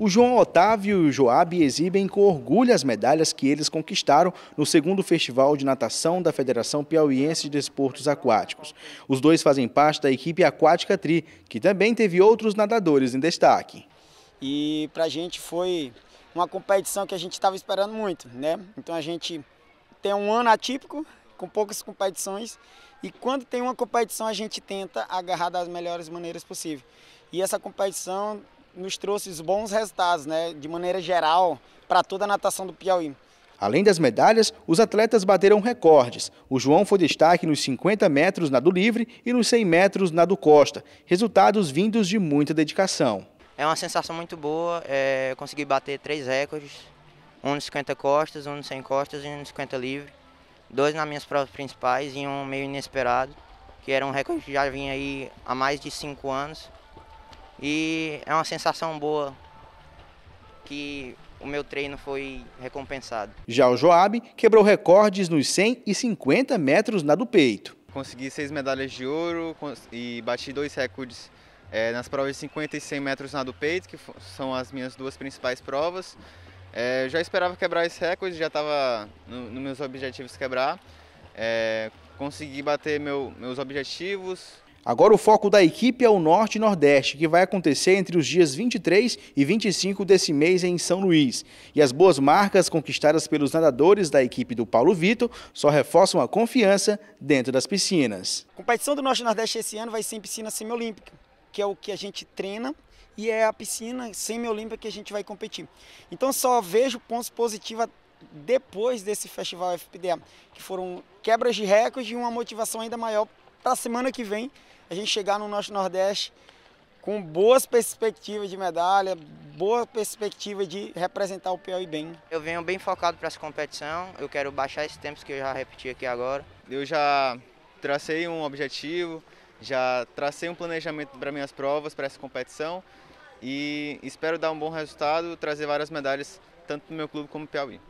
O João Otávio e o Joab exibem com orgulho as medalhas que eles conquistaram no segundo Festival de Natação da Federação Piauiense de Desportos Aquáticos. Os dois fazem parte da equipe Aquática Tri, que também teve outros nadadores em destaque. E para a gente foi uma competição que a gente estava esperando muito, né? Então a gente tem um ano atípico, com poucas competições, e quando tem uma competição a gente tenta agarrar das melhores maneiras possível. E essa competição nos trouxe bons resultados, né, de maneira geral, para toda a natação do Piauí. Além das medalhas, os atletas bateram recordes. O João foi destaque nos 50 metros nado livre e nos 100 metros nado costa, resultados vindos de muita dedicação. É uma sensação muito boa, é, consegui bater três recordes, um nos 50 costas, um nos 100 costas e um nos 50 livre, dois nas minhas provas principais e um meio inesperado, que era um recorde que já vinha aí há mais de cinco anos, e é uma sensação boa que o meu treino foi recompensado. Já o Joab quebrou recordes nos 100 e 50 metros na do peito. Consegui seis medalhas de ouro e bati dois recordes é, nas provas de 50 e 100 metros na do peito, que são as minhas duas principais provas. É, já esperava quebrar esse recorde, já estava nos no meus objetivos quebrar. É, consegui bater meu, meus objetivos, Agora o foco da equipe é o Norte e Nordeste, que vai acontecer entre os dias 23 e 25 desse mês em São Luís. E as boas marcas conquistadas pelos nadadores da equipe do Paulo Vitor só reforçam a confiança dentro das piscinas. A competição do Norte e Nordeste esse ano vai ser em piscina semiolímpica, que é o que a gente treina e é a piscina semiolímpica que a gente vai competir. Então só vejo pontos positivos depois desse festival FPDA, que foram quebras de recorde e uma motivação ainda maior para a semana que vem a gente chegar no nosso Nordeste com boas perspectivas de medalha, boa perspectiva de representar o Piauí bem. Eu venho bem focado para essa competição, eu quero baixar esses tempos que eu já repeti aqui agora. Eu já tracei um objetivo, já tracei um planejamento para minhas provas, para essa competição e espero dar um bom resultado, trazer várias medalhas tanto para o meu clube como para o Piauí.